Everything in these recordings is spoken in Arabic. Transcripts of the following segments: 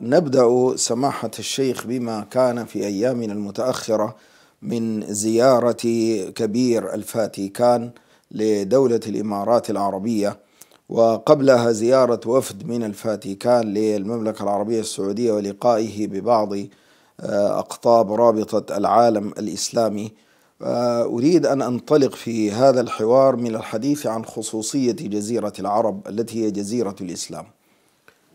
نبدأ سماحة الشيخ بما كان في أيامنا المتأخرة من زيارة كبير الفاتيكان لدولة الإمارات العربية وقبلها زيارة وفد من الفاتيكان للمملكة العربية السعودية ولقائه ببعض آه، أقطاب رابطة العالم الإسلامي آه، أريد أن أنطلق في هذا الحوار من الحديث عن خصوصية جزيرة العرب التي هي جزيرة الإسلام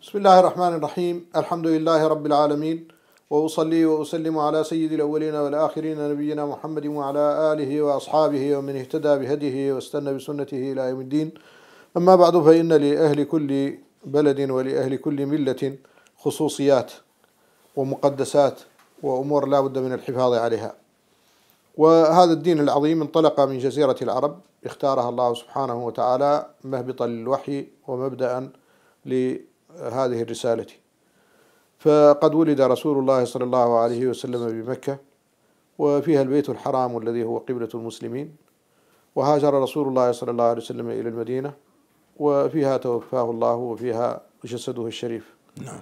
بسم الله الرحمن الرحيم الحمد لله رب العالمين وأصلي وأسلم على سيد الأولين والآخرين نبينا محمد وعلى آله وأصحابه ومن اهتدى بهديه واستنى بسنته إلى يوم الدين أما بعد فإن لأهل كل بلد ولأهل كل ملة خصوصيات ومقدسات وأمور لا بد من الحفاظ عليها وهذا الدين العظيم انطلق من جزيرة العرب اختارها الله سبحانه وتعالى مهبطا للوحي ومبدأ ل هذه الرسالة فقد ولد رسول الله صلى الله عليه وسلم بمكة وفيها البيت الحرام الذي هو قبلة المسلمين وهاجر رسول الله صلى الله عليه وسلم إلى المدينة وفيها توفاه الله وفيها جسده الشريف نعم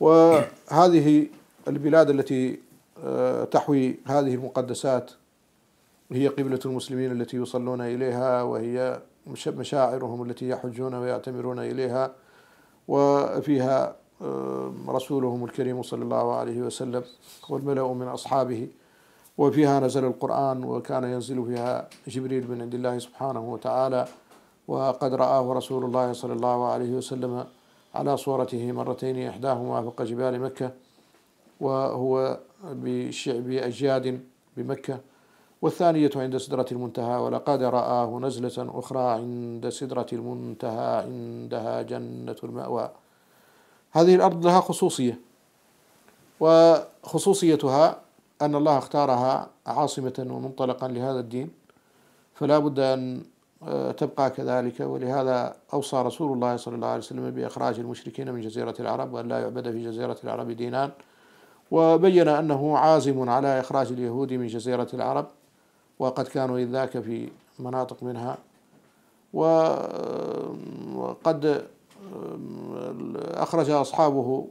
وهذه البلاد التي آه، تحوي هذه المقدسات هي قبلة المسلمين التي يصلون إليها وهي مشاعرهم التي يحجون ويعتمرون إليها وفيها رسولهم الكريم صلى الله عليه وسلم والملأ من أصحابه وفيها نزل القرآن وكان ينزل فيها جبريل من عند الله سبحانه وتعالى وقد رآه رسول الله صلى الله عليه وسلم على صورته مرتين إحداهما فوق جبال مكة وهو بشعب أجياد بمكة والثانية عند سدرة المنتهى ولقد رآه نزلة أخرى عند سدرة المنتهى عندها جنة المأوى هذه الأرض لها خصوصية وخصوصيتها أن الله اختارها عاصمة ومنطلقا لهذا الدين فلا بد أن آه، تبقى كذلك ولهذا أوصى رسول الله صلى الله عليه وسلم بإخراج المشركين من جزيرة العرب وأن لا يعبد في جزيرة العرب دينان وبين أنه عازم على إخراج اليهود من جزيرة العرب وقد كانوا إذ ذاك في مناطق منها وقد أخرج أصحابه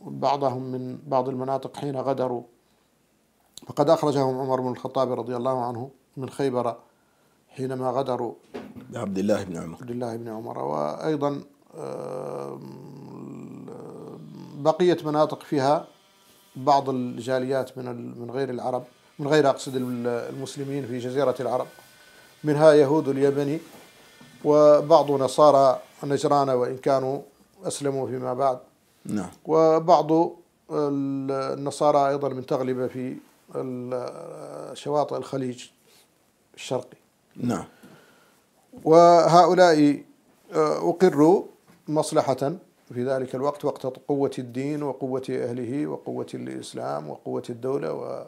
بعضهم من بعض المناطق حين غدروا فقد أخرجهم عمر بن الخطاب رضي الله عنه من خيبر حينما غدروا عبد الله بن عمر عبد الله بن عمر وأيضا بقية مناطق فيها بعض الجاليات من من غير العرب من غير أقصد المسلمين في جزيرة العرب منها يهود اليمن وبعض نصارى نجران وإن كانوا أسلموا فيما بعد نعم وبعض النصارى أيضا من تغلبة في شواطئ الخليج الشرقي نعم وهؤلاء آه، أقروا مصلحة في ذلك الوقت وقت قوة الدين وقوة أهله وقوة الإسلام وقوة الدولة و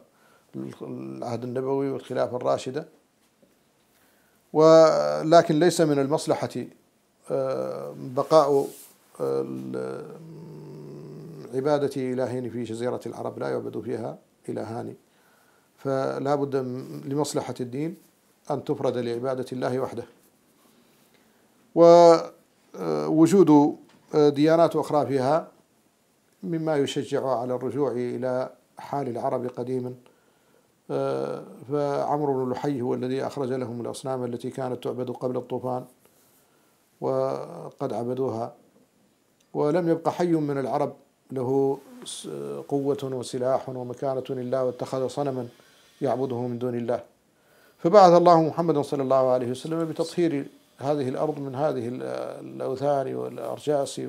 العهد النبوي والخلافة الراشدة ولكن ليس من المصلحة آه، بقاء آه، عبادة إلهين في جزيرة العرب لا يعبد فيها إلهان فلا بد لمصلحة الدين أن تفرد لعبادة الله وحده ووجود آه، ديانات أخرى فيها مما يشجع على الرجوع إلى حال العرب قديما فعمرو بن لحي هو الذي أخرج لهم الأصنام التي كانت تعبد قبل الطوفان وقد عبدوها ولم يبقى حي من العرب له قوة وسلاح ومكانة إلا واتخذ صنما يعبده من دون الله فبعث الله محمدا صلى الله عليه وسلم بتطهير هذه الأرض من هذه الأوثان والأرجاس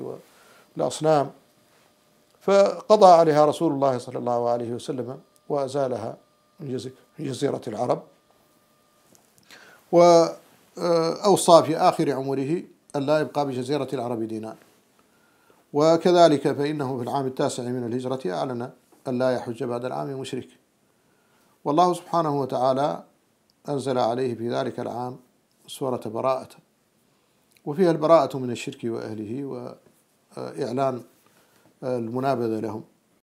والأصنام فقضى عليها رسول الله صلى الله عليه وسلم وأزالها جزيرة العرب وأوصى في آخر عمره أن لا يبقى بجزيرة العرب دينار وكذلك فإنه في العام التاسع من الهجرة أعلن أن لا يحج بعد العام مشرك والله سبحانه وتعالى أنزل عليه في ذلك العام سورة براءة وفيها البراءة من الشرك وأهله وإعلان المنابذة لهم